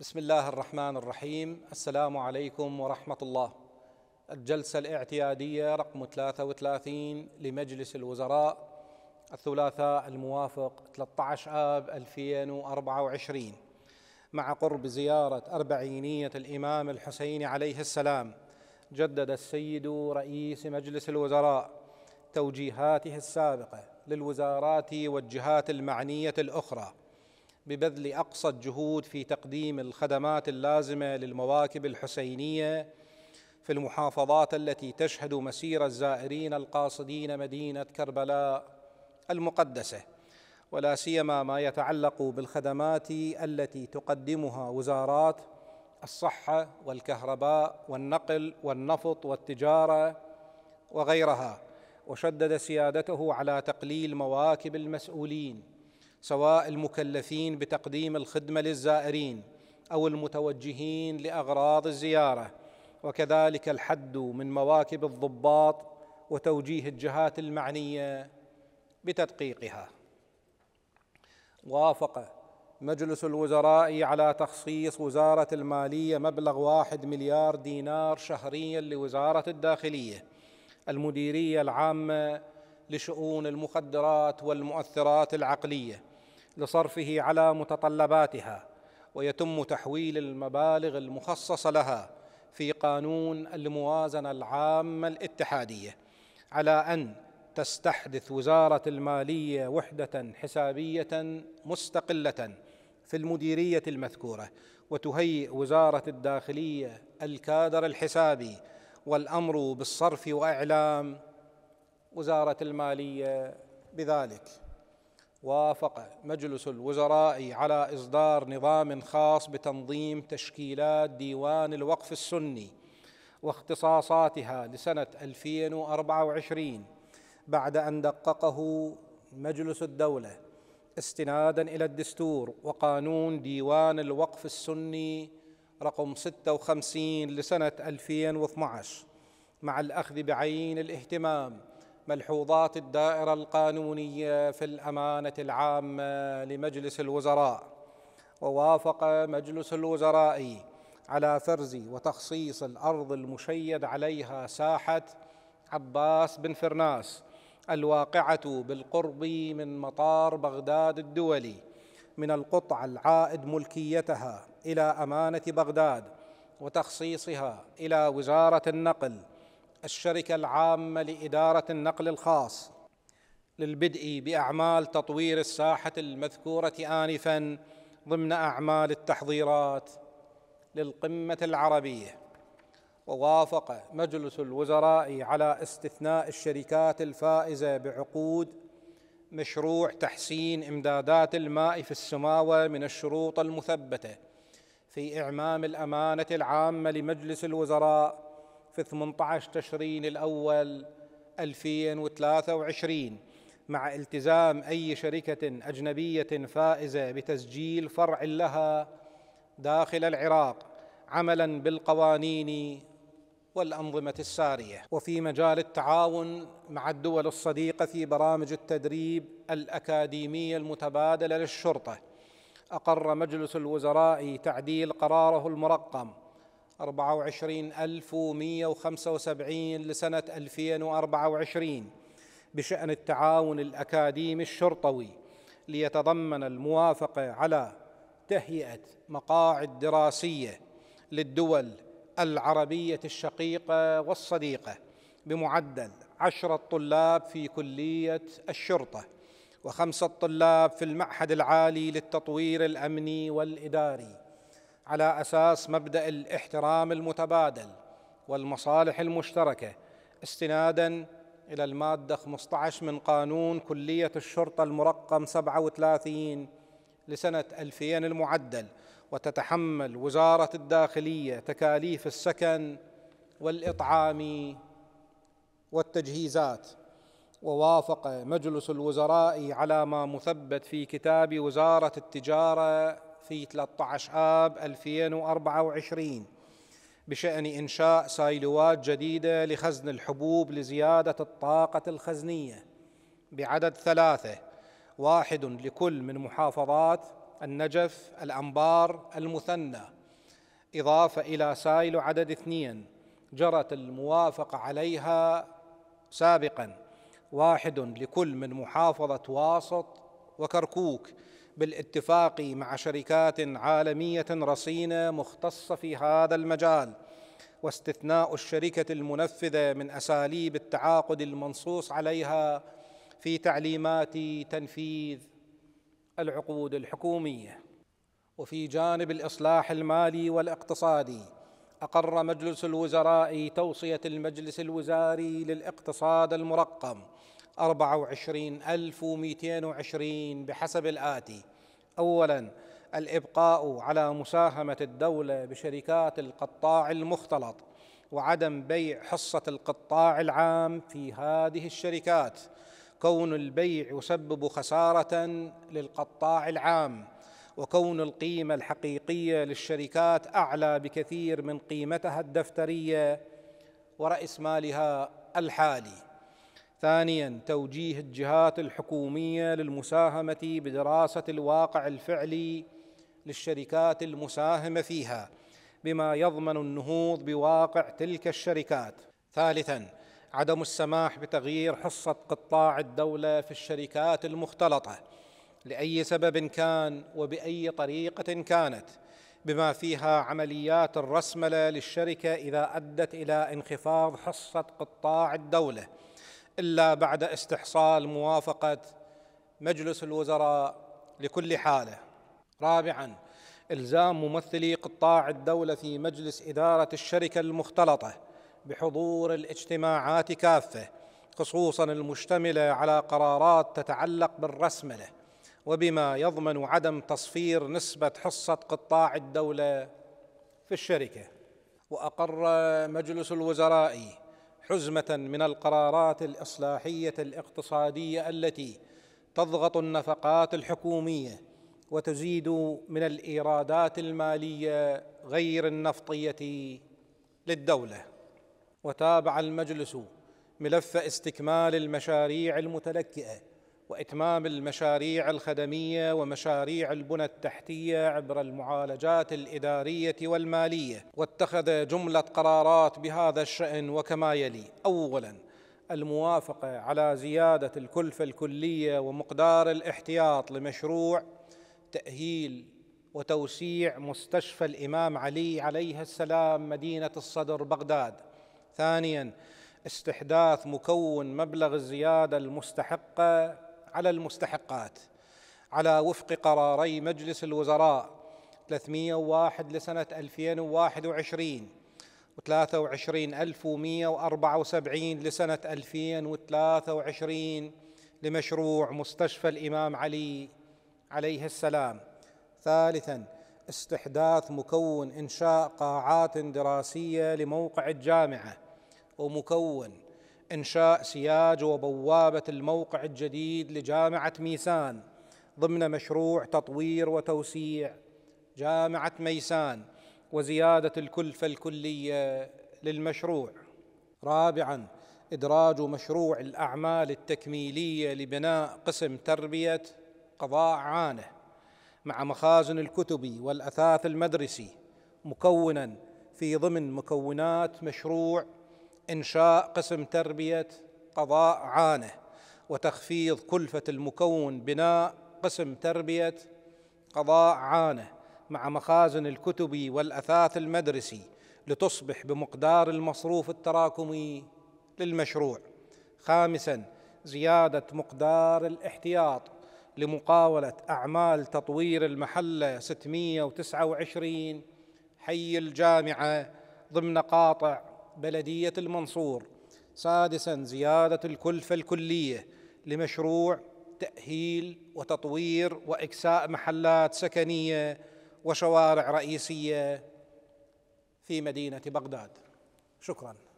بسم الله الرحمن الرحيم السلام عليكم ورحمة الله الجلسة الاعتيادية رقم 33 لمجلس الوزراء الثلاثاء الموافق 13 آب 2024 مع قرب زيارة أربعينية الإمام الحسين عليه السلام جدد السيد رئيس مجلس الوزراء توجيهاته السابقة للوزارات والجهات المعنية الأخرى ببذل اقصى الجهود في تقديم الخدمات اللازمه للمواكب الحسينيه في المحافظات التي تشهد مسير الزائرين القاصدين مدينه كربلاء المقدسه ولا سيما ما يتعلق بالخدمات التي تقدمها وزارات الصحه والكهرباء والنقل والنفط والتجاره وغيرها وشدد سيادته على تقليل مواكب المسؤولين سواء المكلفين بتقديم الخدمه للزائرين او المتوجهين لاغراض الزياره وكذلك الحد من مواكب الضباط وتوجيه الجهات المعنيه بتدقيقها وافق مجلس الوزراء على تخصيص وزاره الماليه مبلغ واحد مليار دينار شهريا لوزاره الداخليه المديريه العامه لشؤون المخدرات والمؤثرات العقليه لصرفه على متطلباتها ويتم تحويل المبالغ المخصصه لها في قانون الموازنه العامه الاتحاديه على ان تستحدث وزاره الماليه وحده حسابيه مستقله في المديريه المذكوره وتهيئ وزاره الداخليه الكادر الحسابي والامر بالصرف واعلام وزاره الماليه بذلك وافق مجلس الوزراء على إصدار نظام خاص بتنظيم تشكيلات ديوان الوقف السني واختصاصاتها لسنة 2024 بعد أن دققه مجلس الدولة استنادا إلى الدستور وقانون ديوان الوقف السني رقم 56 لسنة 2012 مع الأخذ بعين الاهتمام ملحوظات الدائرة القانونية في الأمانة العامة لمجلس الوزراء ووافق مجلس الوزراء على فرز وتخصيص الأرض المشيد عليها ساحة عباس بن فرناس الواقعة بالقرب من مطار بغداد الدولي من القطع العائد ملكيتها إلى أمانة بغداد وتخصيصها إلى وزارة النقل الشركه العامه لاداره النقل الخاص للبدء باعمال تطوير الساحه المذكوره انفا ضمن اعمال التحضيرات للقمه العربيه ووافق مجلس الوزراء على استثناء الشركات الفائزه بعقود مشروع تحسين امدادات الماء في السماوه من الشروط المثبته في اعمام الامانه العامه لمجلس الوزراء في 18 تشرين الأول 2023 مع التزام أي شركة أجنبية فائزة بتسجيل فرع لها داخل العراق عملا بالقوانين والأنظمة السارية وفي مجال التعاون مع الدول الصديقة في برامج التدريب الأكاديمية المتبادلة للشرطة أقر مجلس الوزراء تعديل قراره المرقم 24175 لسنة 2024 بشأن التعاون الأكاديمي الشرطوي ليتضمن الموافقة على تهيئة مقاعد دراسية للدول العربية الشقيقة والصديقة بمعدل عشرة طلاب في كلية الشرطة وخمسة طلاب في المعهد العالي للتطوير الأمني والإداري على اساس مبدا الاحترام المتبادل والمصالح المشتركه استنادا الى الماده 15 من قانون كليه الشرطه المرقم 37 لسنه 2000 المعدل وتتحمل وزاره الداخليه تكاليف السكن والاطعام والتجهيزات ووافق مجلس الوزراء على ما مثبت في كتاب وزاره التجاره في 13 آب 2024 بشأن إنشاء سايلوات جديدة لخزن الحبوب لزيادة الطاقة الخزنية بعدد ثلاثة واحد لكل من محافظات النجف الأنبار المثنى إضافة إلى سايلو عدد اثنين جرت الموافقة عليها سابقا واحد لكل من محافظة واسط وكركوك بالاتفاق مع شركات عالميه رصينه مختصه في هذا المجال واستثناء الشركه المنفذه من اساليب التعاقد المنصوص عليها في تعليمات تنفيذ العقود الحكوميه وفي جانب الاصلاح المالي والاقتصادي اقر مجلس الوزراء توصيه المجلس الوزاري للاقتصاد المرقم 24220 بحسب الآتي أولا الإبقاء على مساهمة الدولة بشركات القطاع المختلط وعدم بيع حصة القطاع العام في هذه الشركات كون البيع يسبب خسارة للقطاع العام وكون القيمة الحقيقية للشركات أعلى بكثير من قيمتها الدفترية ورأس مالها الحالي ثانيا توجيه الجهات الحكوميه للمساهمه بدراسه الواقع الفعلي للشركات المساهمه فيها بما يضمن النهوض بواقع تلك الشركات ثالثا عدم السماح بتغيير حصه قطاع الدوله في الشركات المختلطه لاي سبب كان وباي طريقه كانت بما فيها عمليات الرسمله للشركه اذا ادت الى انخفاض حصه قطاع الدوله الا بعد استحصال موافقه مجلس الوزراء لكل حاله رابعا الزام ممثلي قطاع الدوله في مجلس اداره الشركه المختلطه بحضور الاجتماعات كافه خصوصا المشتمله على قرارات تتعلق بالرسمله وبما يضمن عدم تصفير نسبه حصه قطاع الدوله في الشركه واقر مجلس الوزراء حزمه من القرارات الاصلاحيه الاقتصاديه التي تضغط النفقات الحكوميه وتزيد من الايرادات الماليه غير النفطيه للدوله وتابع المجلس ملف استكمال المشاريع المتلكئه واتمام المشاريع الخدميه ومشاريع البنى التحتيه عبر المعالجات الاداريه والماليه واتخذ جمله قرارات بهذا الشان وكما يلي اولا الموافقه على زياده الكلفه الكليه ومقدار الاحتياط لمشروع تاهيل وتوسيع مستشفى الامام علي عليه السلام مدينه الصدر بغداد ثانيا استحداث مكون مبلغ الزياده المستحقه على المستحقات على وفق قراري مجلس الوزراء 301 لسنة 2021 و23174 لسنة 2023 لمشروع مستشفى الإمام علي عليه السلام ثالثا استحداث مكون إنشاء قاعات دراسية لموقع الجامعة ومكون إنشاء سياج وبوابة الموقع الجديد لجامعة ميسان ضمن مشروع تطوير وتوسيع جامعة ميسان وزيادة الكلفة الكلية للمشروع. رابعاً إدراج مشروع الأعمال التكميلية لبناء قسم تربية قضاء عانه مع مخازن الكتب والأثاث المدرسي مكوناً في ضمن مكونات مشروع إنشاء قسم تربية قضاء عانة وتخفيض كلفة المكون بناء قسم تربية قضاء عانة مع مخازن الكتب والأثاث المدرسي لتصبح بمقدار المصروف التراكمي للمشروع خامسا زيادة مقدار الاحتياط لمقاولة أعمال تطوير المحلة 629 حي الجامعة ضمن قاطع بلدية المنصور سادسا زيادة الكلفة الكلية لمشروع تأهيل وتطوير وإكساء محلات سكنية وشوارع رئيسية في مدينة بغداد شكراً